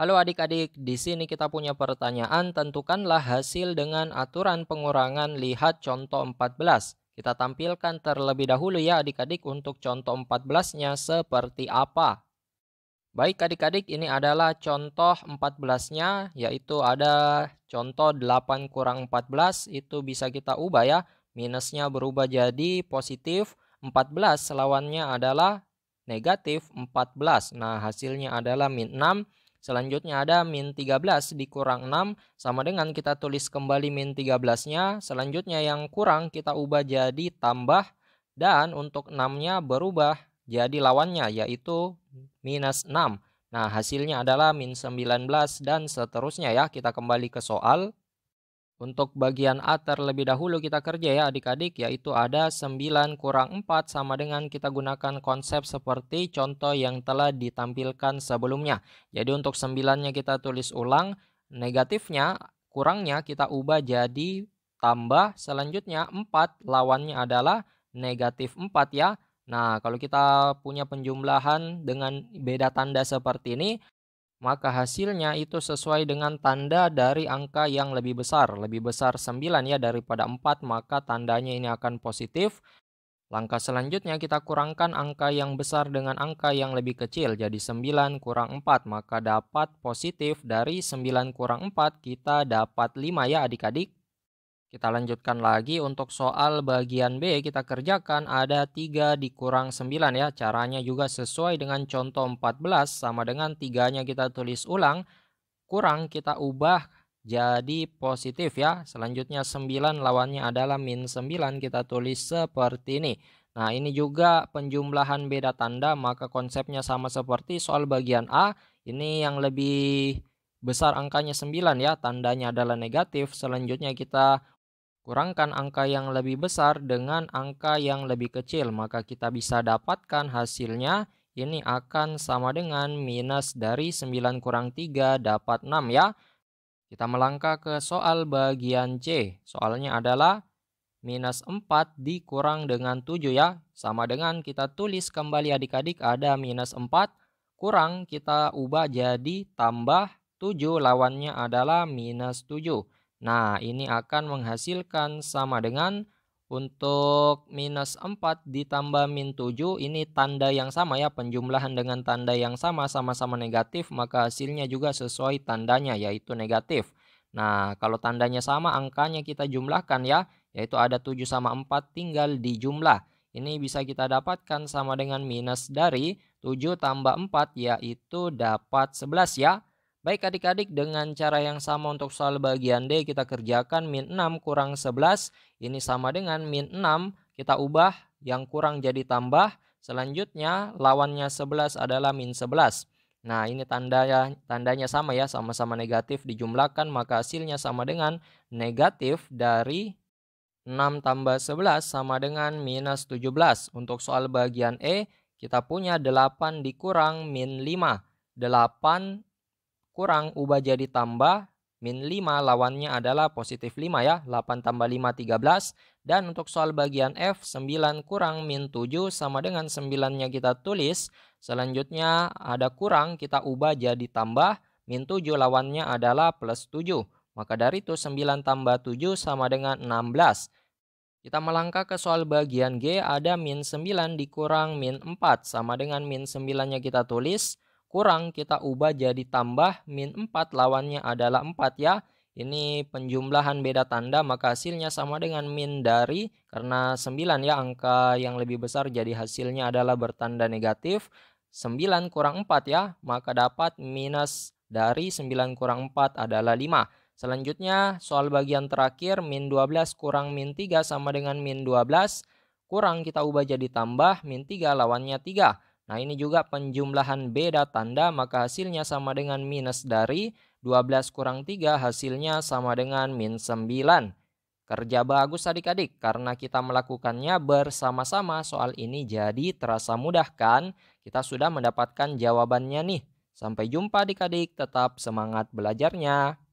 Halo adik-adik, di sini kita punya pertanyaan, tentukanlah hasil dengan aturan pengurangan lihat contoh 14. Kita tampilkan terlebih dahulu ya adik-adik untuk contoh 14-nya seperti apa. Baik adik-adik, ini adalah contoh 14-nya, yaitu ada contoh 8 kurang 14, itu bisa kita ubah ya. Minusnya berubah jadi positif, 14 lawannya adalah negatif 14. Nah, hasilnya adalah min 6. Selanjutnya ada min 13 dikurang 6 sama dengan kita tulis kembali min 13-nya. Selanjutnya yang kurang kita ubah jadi tambah dan untuk 6-nya berubah jadi lawannya yaitu minus 6. Nah hasilnya adalah min 19 dan seterusnya ya. Kita kembali ke soal. Untuk bagian A terlebih dahulu kita kerja ya adik-adik yaitu ada 9 kurang 4 sama dengan kita gunakan konsep seperti contoh yang telah ditampilkan sebelumnya. Jadi untuk 9-nya kita tulis ulang, negatifnya kurangnya kita ubah jadi tambah selanjutnya 4 lawannya adalah negatif 4 ya. Nah kalau kita punya penjumlahan dengan beda tanda seperti ini maka hasilnya itu sesuai dengan tanda dari angka yang lebih besar. Lebih besar 9 ya daripada 4, maka tandanya ini akan positif. Langkah selanjutnya kita kurangkan angka yang besar dengan angka yang lebih kecil. Jadi 9 kurang 4, maka dapat positif dari 9 kurang 4 kita dapat 5 ya adik-adik. Kita lanjutkan lagi untuk soal bagian B kita kerjakan ada 3 dikurang 9 ya. Caranya juga sesuai dengan contoh 14 sama dengan 3-nya kita tulis ulang. Kurang kita ubah jadi positif ya. Selanjutnya 9 lawannya adalah min 9 kita tulis seperti ini. Nah ini juga penjumlahan beda tanda maka konsepnya sama seperti soal bagian A. Ini yang lebih besar angkanya 9 ya, tandanya adalah negatif. Selanjutnya kita Kurangkan angka yang lebih besar dengan angka yang lebih kecil, maka kita bisa dapatkan hasilnya ini akan sama dengan minus dari 9 kurang 3 dapat 6 ya. Kita melangkah ke soal bagian C. Soalnya adalah minus 4 dikurang dengan 7 ya. Sama dengan kita tulis kembali adik-adik ada minus 4 kurang kita ubah jadi tambah 7 lawannya adalah minus 7. Nah, ini akan menghasilkan sama dengan untuk minus 4 ditambah min 7, ini tanda yang sama ya, penjumlahan dengan tanda yang sama, sama-sama negatif, maka hasilnya juga sesuai tandanya, yaitu negatif. Nah, kalau tandanya sama, angkanya kita jumlahkan ya, yaitu ada 7 sama 4 tinggal dijumlah. Ini bisa kita dapatkan sama dengan minus dari 7 tambah 4, yaitu dapat 11 ya. Baik adik-adik dengan cara yang sama untuk soal bagian D kita kerjakan min 6 kurang 11 ini sama dengan min 6 kita ubah yang kurang jadi tambah selanjutnya lawannya 11 adalah min 11. Nah ini tandanya, tandanya sama ya sama-sama negatif dijumlahkan maka hasilnya sama dengan negatif dari 6 tambah 11 sama dengan minus 17. Untuk soal bagian E kita punya 8 dikurang min 5. 8 kurang, ubah jadi tambah, min 5 lawannya adalah positif 5 ya, 8 tambah 5 13. Dan untuk soal bagian F, 9 kurang min 7 sama dengan 9-nya kita tulis. Selanjutnya ada kurang, kita ubah jadi tambah, min 7 lawannya adalah plus 7. Maka dari itu 9 tambah 7 sama dengan 16. Kita melangkah ke soal bagian G, ada min 9 dikurang min 4 sama dengan min 9-nya kita tulis kurang kita ubah jadi tambah min 4 lawannya adalah 4 ya. Ini penjumlahan beda tanda maka hasilnya sama dengan min dari karena 9 ya angka yang lebih besar jadi hasilnya adalah bertanda negatif. 9 kurang 4 ya maka dapat minus dari 9 kurang 4 adalah 5. Selanjutnya soal bagian terakhir min 12 kurang min 3 sama dengan min 12 kurang kita ubah jadi tambah min 3 lawannya 3. Nah ini juga penjumlahan beda tanda maka hasilnya sama dengan minus dari 12 kurang 3 hasilnya sama dengan min 9. Kerja bagus adik-adik karena kita melakukannya bersama-sama soal ini jadi terasa mudah kan? Kita sudah mendapatkan jawabannya nih. Sampai jumpa adik-adik tetap semangat belajarnya.